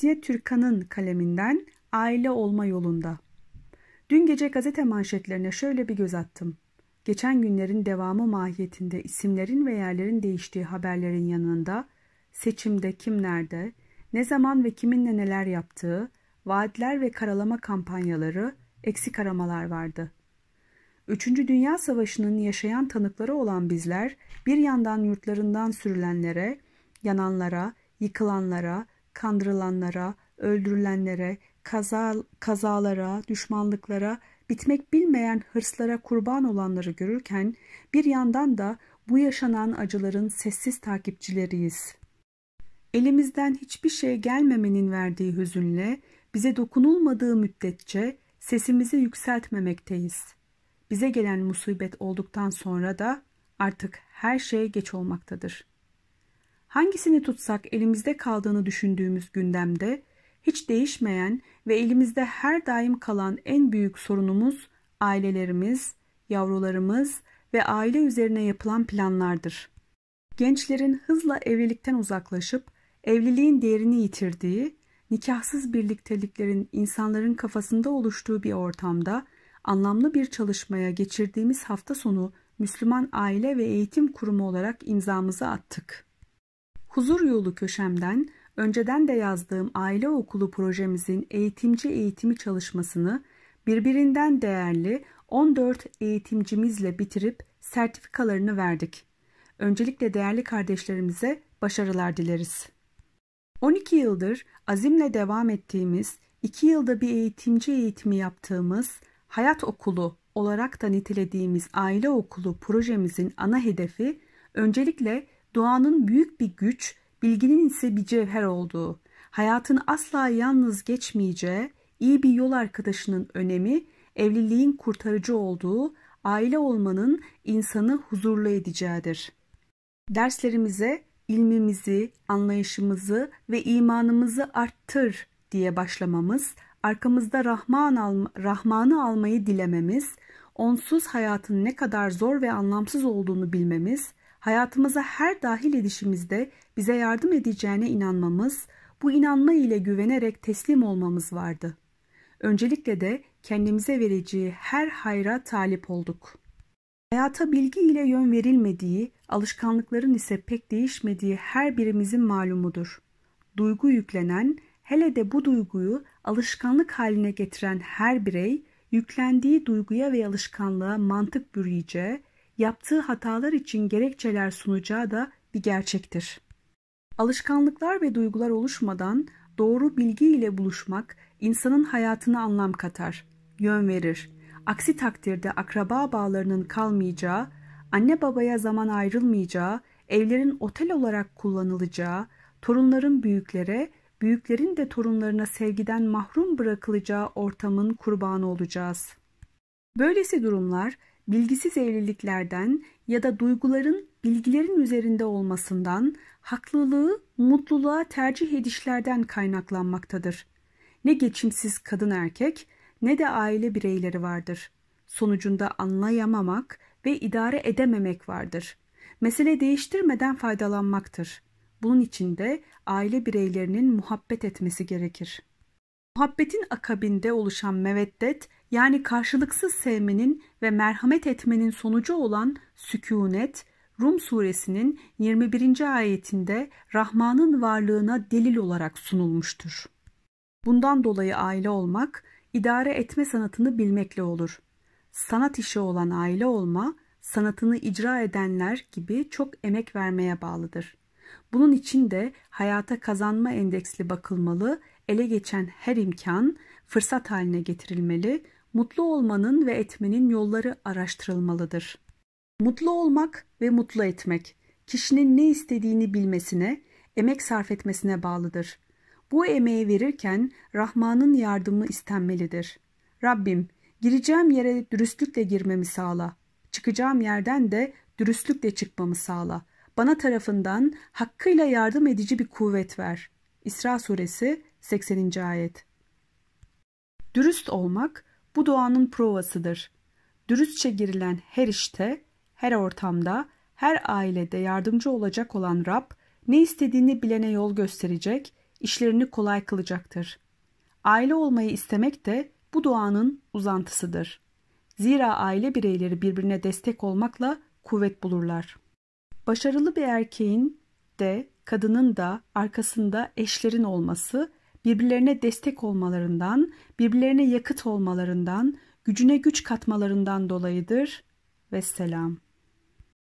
Asiye Türkan'ın kaleminden Aile Olma Yolunda. Dün gece gazete manşetlerine şöyle bir göz attım. Geçen günlerin devamı mahiyetinde isimlerin ve yerlerin değiştiği haberlerin yanında seçimde kim nerede, ne zaman ve kiminle neler yaptığı, vaatler ve karalama kampanyaları, eksik aramalar vardı. Üçüncü Dünya Savaşı'nın yaşayan tanıkları olan bizler bir yandan yurtlarından sürülenlere, yananlara, yıkılanlara, kandırılanlara, öldürülenlere, kaza, kazalara, düşmanlıklara, bitmek bilmeyen hırslara kurban olanları görürken bir yandan da bu yaşanan acıların sessiz takipçileriyiz. Elimizden hiçbir şey gelmemenin verdiği hüzünle bize dokunulmadığı müddetçe sesimizi yükseltmemekteyiz. Bize gelen musibet olduktan sonra da artık her şey geç olmaktadır.'' hangisini tutsak elimizde kaldığını düşündüğümüz gündemde hiç değişmeyen ve elimizde her daim kalan en büyük sorunumuz ailelerimiz, yavrularımız ve aile üzerine yapılan planlardır. Gençlerin hızla evlilikten uzaklaşıp evliliğin değerini yitirdiği, nikahsız birlikteliklerin insanların kafasında oluştuğu bir ortamda anlamlı bir çalışmaya geçirdiğimiz hafta sonu Müslüman Aile ve Eğitim Kurumu olarak imzamızı attık. Huzur Yolu köşemden önceden de yazdığım aile okulu projemizin eğitimci eğitimi çalışmasını birbirinden değerli 14 eğitimcimizle bitirip sertifikalarını verdik. Öncelikle değerli kardeşlerimize başarılar dileriz. 12 yıldır azimle devam ettiğimiz, 2 yılda bir eğitimci eğitimi yaptığımız Hayat Okulu olarak da nitelediğimiz aile okulu projemizin ana hedefi öncelikle doğanın büyük bir güç, bilginin ise bir cevher olduğu, hayatın asla yalnız geçmeyeceği, iyi bir yol arkadaşının önemi, evliliğin kurtarıcı olduğu, aile olmanın insanı huzurlu edeceğidir. Derslerimize ilmimizi, anlayışımızı ve imanımızı arttır diye başlamamız, arkamızda Rahman alma, Rahman'ı almayı dilememiz, onsuz hayatın ne kadar zor ve anlamsız olduğunu bilmemiz, hayatımıza her dahil edişimizde bize yardım edeceğine inanmamız, bu inanma ile güvenerek teslim olmamız vardı. Öncelikle de kendimize vereceği her hayra talip olduk. Hayata bilgi ile yön verilmediği, alışkanlıkların ise pek değişmediği her birimizin malumudur. Duygu yüklenen, hele de bu duyguyu alışkanlık haline getiren her birey, yüklendiği duyguya ve alışkanlığa mantık bürüyeceği, yaptığı hatalar için gerekçeler sunacağı da bir gerçektir. Alışkanlıklar ve duygular oluşmadan doğru bilgi ile buluşmak insanın hayatına anlam katar, yön verir. Aksi takdirde akraba bağlarının kalmayacağı, anne babaya zaman ayrılmayacağı, evlerin otel olarak kullanılacağı, torunların büyüklere, büyüklerin de torunlarına sevgiden mahrum bırakılacağı ortamın kurbanı olacağız. Böylesi durumlar bilgisiz evliliklerden ya da duyguların bilgilerin üzerinde olmasından, haklılığı mutluluğa tercih edişlerden kaynaklanmaktadır. Ne geçimsiz kadın erkek ne de aile bireyleri vardır. Sonucunda anlayamamak ve idare edememek vardır. Mesele değiştirmeden faydalanmaktır. Bunun için de aile bireylerinin muhabbet etmesi gerekir. Muhabbetin akabinde oluşan meveddet yani karşılıksız sevmenin ve merhamet etmenin sonucu olan sükunet, Rum suresinin 21. ayetinde Rahman'ın varlığına delil olarak sunulmuştur. Bundan dolayı aile olmak, idare etme sanatını bilmekle olur. Sanat işi olan aile olma, sanatını icra edenler gibi çok emek vermeye bağlıdır. Bunun için de hayata kazanma endeksli bakılmalı, ele geçen her imkan fırsat haline getirilmeli, mutlu olmanın ve etmenin yolları araştırılmalıdır. Mutlu olmak ve mutlu etmek kişinin ne istediğini bilmesine, emek sarf etmesine bağlıdır. Bu emeği verirken Rahman'ın yardımı istenmelidir. Rabbim, gireceğim yere dürüstlükle girmemi sağla. Çıkacağım yerden de dürüstlükle çıkmamı sağla bana tarafından hakkıyla yardım edici bir kuvvet ver. İsra suresi 80. ayet. Dürüst olmak bu doğanın provasıdır. Dürüstçe girilen her işte, her ortamda, her ailede yardımcı olacak olan Rab, ne istediğini bilene yol gösterecek, işlerini kolay kılacaktır. Aile olmayı istemek de bu doğanın uzantısıdır. Zira aile bireyleri birbirine destek olmakla kuvvet bulurlar. Başarılı bir erkeğin de kadının da arkasında eşlerin olması, birbirlerine destek olmalarından, birbirlerine yakıt olmalarından, gücüne güç katmalarından dolayıdır. Ve selam.